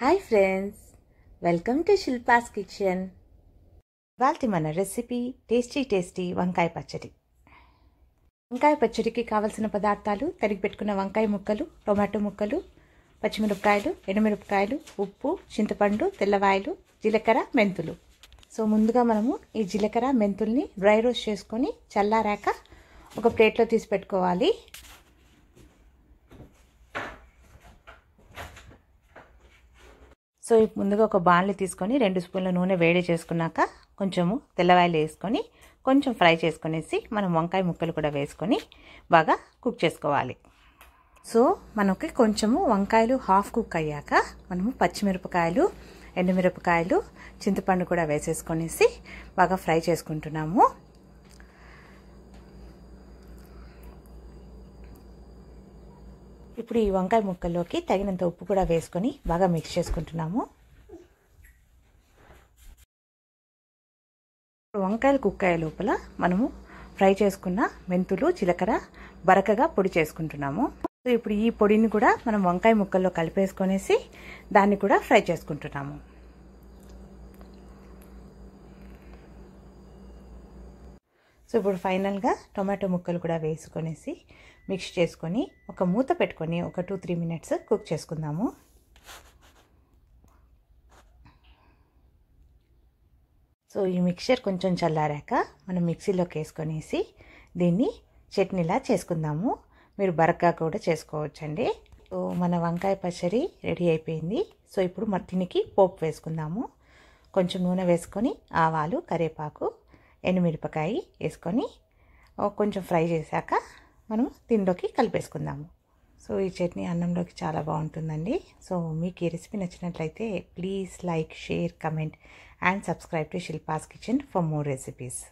hi friends welcome to Shilpa's kitchen ఇవాళ మన recipe tasty tasty వంకాయ పచ్చడి వంకాయ పచ్చడికి కావలసిన పదార్థాలు తరిగి పెట్టుకున్న వంకాయ ముక్కలు టొమాటో ముక్కలు పచ్చిమిరపకాయలు ఎండుమిరపకాయలు ఉప్పు చింతపండు తెల్లవాయలు జీలకర్ర మెంతులు సో ముందుగా మనము ఈ జీలకర్ర మెంతుల్ని డ్రై రోస్ట్ చేసుకొని చల్లారాక ఒక ప్లేట్లో తీసి పెట్టుకోవాలి సో ముందుగా ఒక బాణలి తీసుకొని రెండు స్పూన్ల నూనె వేడి చేసుకున్నాక కొంచెము తెల్లవాయలు వేసుకొని కొంచెం ఫ్రై చేసుకునేసి మనం వంకాయ ముక్కలు కూడా వేసుకొని బాగా కుక్ చేసుకోవాలి సో మనకి కొంచెము వంకాయలు హాఫ్ కుక్ అయ్యాక మనము పచ్చిమిరపకాయలు ఎండుమిరపకాయలు చింతపండు కూడా వేసేసుకొనేసి బాగా ఫ్రై చేసుకుంటున్నాము ఇప్పుడు ఈ వంకాయ ముక్కల్లోకి తగినంత ఉప్పు కూడా వేసుకొని బాగా మిక్స్ చేసుకుంటున్నాము వంకాయలు కుక్కాయ లోపల మనము ఫ్రై చేసుకున్న మెంతులు జీలకర్ర బరకగా పొడి చేసుకుంటున్నాము ఇప్పుడు ఈ పొడిని కూడా మనం వంకాయ ముక్కల్లో కలిపేసుకొనేసి దాన్ని కూడా ఫ్రై చేసుకుంటున్నాము సో ఇప్పుడు ఫైనల్గా టొమాటో ముక్కలు కూడా వేసుకొనేసి మిక్స్ చేసుకొని ఒక మూత పెట్టుకొని ఒక టూ త్రీ మినిట్స్ కుక్ చేసుకుందాము సో ఈ మిక్చర్ కొంచెం చల్లారాక మనం మిక్సీలోకి వేసుకొనేసి దీన్ని చట్నీలా చేసుకుందాము మీరు బరగా కూడా చేసుకోవచ్చండి సో మన వంకాయ పచ్చడి రెడీ అయిపోయింది సో ఇప్పుడు మట్టినికి పోపు వేసుకుందాము కొంచెం నూనె వేసుకొని ఆవాలు కరివేపాకు ఎండుమిరపకాయ వేసుకొని కొంచెం ఫ్రై చేశాక మనం తిండిలోకి కలిపేసుకుందాము సో ఈ చట్నీ అన్నంలోకి చాలా బాగుంటుందండి సో మీకు ఈ రెసిపీ నచ్చినట్లయితే please like share comment and subscribe to Shilpa's kitchen for more recipes